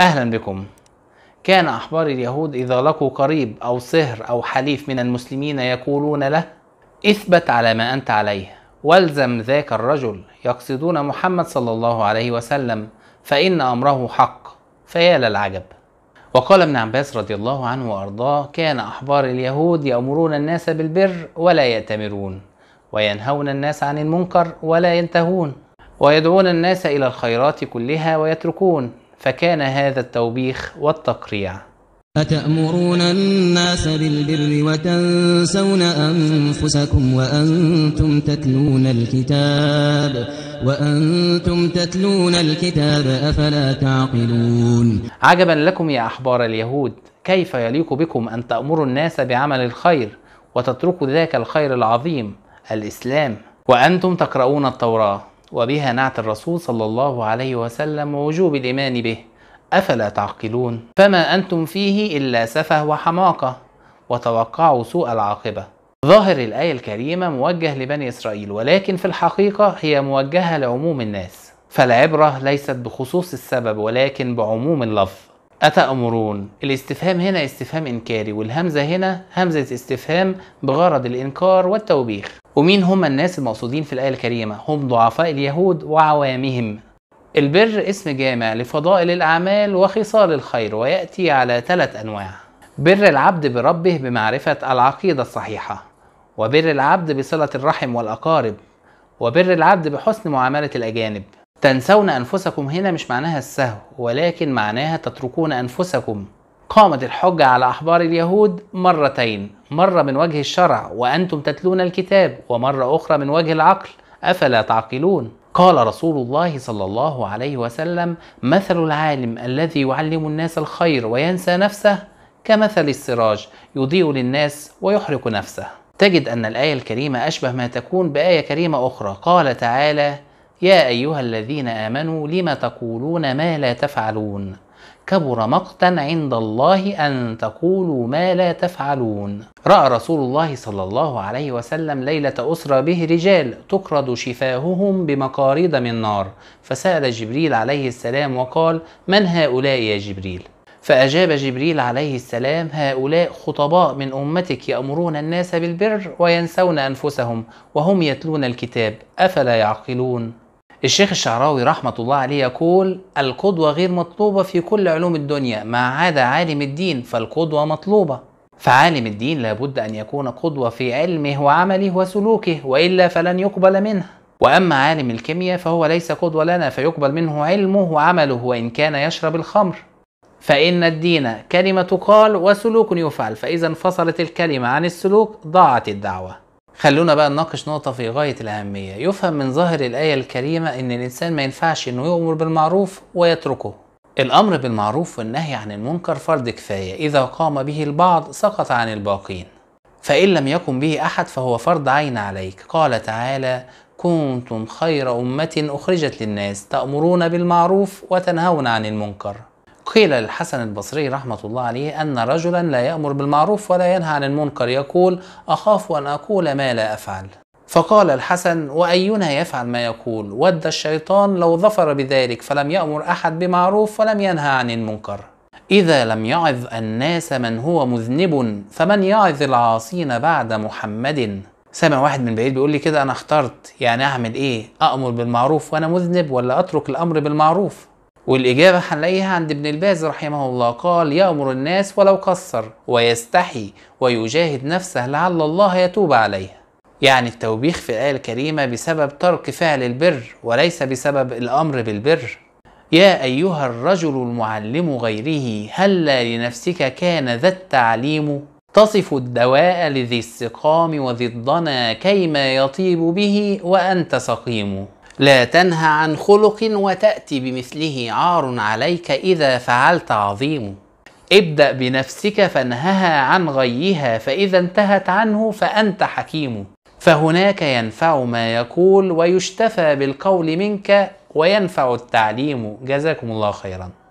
أهلا بكم كان أحبار اليهود إذا لقوا قريب أو صهر أو حليف من المسلمين يقولون له اثبت على ما أنت عليه والزم ذاك الرجل يقصدون محمد صلى الله عليه وسلم فإن أمره حق فيا للعجب وقال ابن عباس رضي الله عنه وأرضاه كان أحبار اليهود يأمرون الناس بالبر ولا يأتمرون وينهون الناس عن المنكر ولا ينتهون ويدعون الناس إلى الخيرات كلها ويتركون فكان هذا التوبيخ والتقريع أتأمرون الناس بالبر وتنسون أنفسكم وأنتم تتلون الكتاب وأنتم تتلون الكتاب أفلا تعقلون عجبا لكم يا أحبار اليهود كيف يليق بكم أن تأمروا الناس بعمل الخير وتتركوا ذاك الخير العظيم الإسلام وأنتم تقرؤون التوراة وبها نعت الرسول صلى الله عليه وسلم ووجوب الإيمان به أفلا تعقلون فما أنتم فيه إلا سفه وحماقة وتوقعوا سوء العاقبة ظاهر الآية الكريمة موجه لبني إسرائيل ولكن في الحقيقة هي موجهة لعموم الناس فالعبرة ليست بخصوص السبب ولكن بعموم اللفظ أتأمرون الاستفهام هنا استفهام إنكاري والهمزة هنا همزة استفهام بغرض الإنكار والتوبيخ ومين هم الناس المقصودين في الآية الكريمة هم ضعفاء اليهود وعوامهم البر اسم جامع لفضائل الأعمال وخصال الخير ويأتي على ثلاث أنواع بر العبد بربه بمعرفة العقيدة الصحيحة وبر العبد بصلة الرحم والأقارب وبر العبد بحسن معاملة الأجانب تنسون أنفسكم هنا مش معناها السهو ولكن معناها تتركون أنفسكم قامت الحجة على أحبار اليهود مرتين مرة من وجه الشرع وأنتم تتلون الكتاب ومرة أخرى من وجه العقل أفلا تعقلون قال رسول الله صلى الله عليه وسلم مثل العالم الذي يعلم الناس الخير وينسى نفسه كمثل السراج يضيء للناس ويحرق نفسه تجد أن الآية الكريمة أشبه ما تكون بآية كريمة أخرى قال تعالى يا أيها الذين آمنوا لم تقولون ما لا تفعلون كبر مقتا عند الله أن تقولوا ما لا تفعلون رأى رسول الله صلى الله عليه وسلم ليلة أسرى به رجال تقرض شفاههم بمقاريض من نار فسأل جبريل عليه السلام وقال من هؤلاء يا جبريل؟ فأجاب جبريل عليه السلام هؤلاء خطباء من أمتك يأمرون الناس بالبر وينسون أنفسهم وهم يتلون الكتاب أفلا يعقلون الشيخ الشعراوي رحمة الله عليه يقول القدوة غير مطلوبة في كل علوم الدنيا ما عدا عالم الدين فالقدوة مطلوبة فعالم الدين لابد أن يكون قدوة في علمه وعمله وسلوكه وإلا فلن يقبل منه وأما عالم الكيمياء فهو ليس قدوة لنا فيقبل منه علمه وعمله وإن كان يشرب الخمر فإن الدين كلمة قال وسلوك يفعل فإذا انفصلت الكلمة عن السلوك ضاعت الدعوة خلونا بقى نناقش نقطة في غاية الأهمية يفهم من ظاهر الآية الكريمة إن الإنسان ما ينفعش إنه يؤمر بالمعروف ويتركه الأمر بالمعروف والنهي عن المنكر فرض كفاية إذا قام به البعض سقط عن الباقين فإن لم يقم به أحد فهو فرض عين عليك قال تعالى كنتم خير أمة أخرجت للناس تأمرون بالمعروف وتنهون عن المنكر قيل للحسن البصري رحمة الله عليه أن رجلا لا يأمر بالمعروف ولا ينهى عن المنكر يقول أخاف أن أقول ما لا أفعل فقال الحسن وأينا يفعل ما يقول ود الشيطان لو ظفر بذلك فلم يأمر أحد بمعروف ولم ينهى عن المنكر إذا لم يعظ الناس من هو مذنب فمن يعظ العاصين بعد محمد سامع واحد من بعيد بيقول لي كده أنا اخترت يعني أعمل إيه أأمر بالمعروف وأنا مذنب ولا أترك الأمر بالمعروف والإجابة هنلاقيها عند ابن الباز رحمه الله قال يأمر الناس ولو قصر ويستحي ويجاهد نفسه لعل الله يتوب عليها يعني التوبيخ في الآية الكريمة بسبب ترك فعل البر وليس بسبب الأمر بالبر يا أيها الرجل المعلم غيره هلا لنفسك كان ذا التعليم تصف الدواء لذي السقام وذي الضنا كيما يطيب به وأنت سقيم لا تنهى عن خلق وتأتي بمثله عار عليك إذا فعلت عظيم ابدأ بنفسك فانهها عن غيها فإذا انتهت عنه فأنت حكيم فهناك ينفع ما يقول ويشتفى بالقول منك وينفع التعليم جزاكم الله خيرا